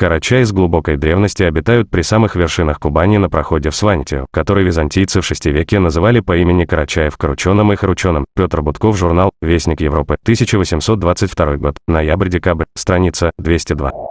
Карача из глубокой древности обитают при самых вершинах Кубани на проходе в Сванте, который византийцы в шестивеке называли по имени Карачаев Крученым и Хрученым. Петр Бутков, журнал «Вестник Европы», 1822 год, ноябрь-декабрь, страница 202.